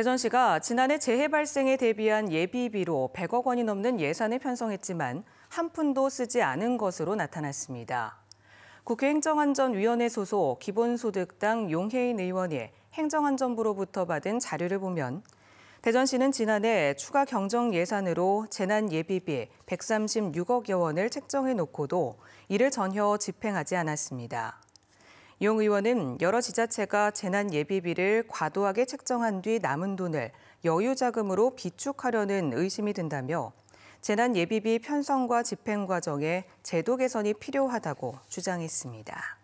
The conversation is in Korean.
대전시가 지난해 재해 발생에 대비한 예비비로 100억 원이 넘는 예산을 편성했지만 한 푼도 쓰지 않은 것으로 나타났습니다. 국회행정안전위원회 소속 기본소득당 용혜인 의원이 행정안전부로부터 받은 자료를 보면 대전시는 지난해 추가 경정 예산으로 재난 예비비 136억여 원을 책정해 놓고도 이를 전혀 집행하지 않았습니다. 용 의원은 여러 지자체가 재난 예비비를 과도하게 책정한 뒤 남은 돈을 여유 자금으로 비축하려는 의심이 든다며 재난 예비비 편성과 집행 과정에 제도 개선이 필요하다고 주장했습니다.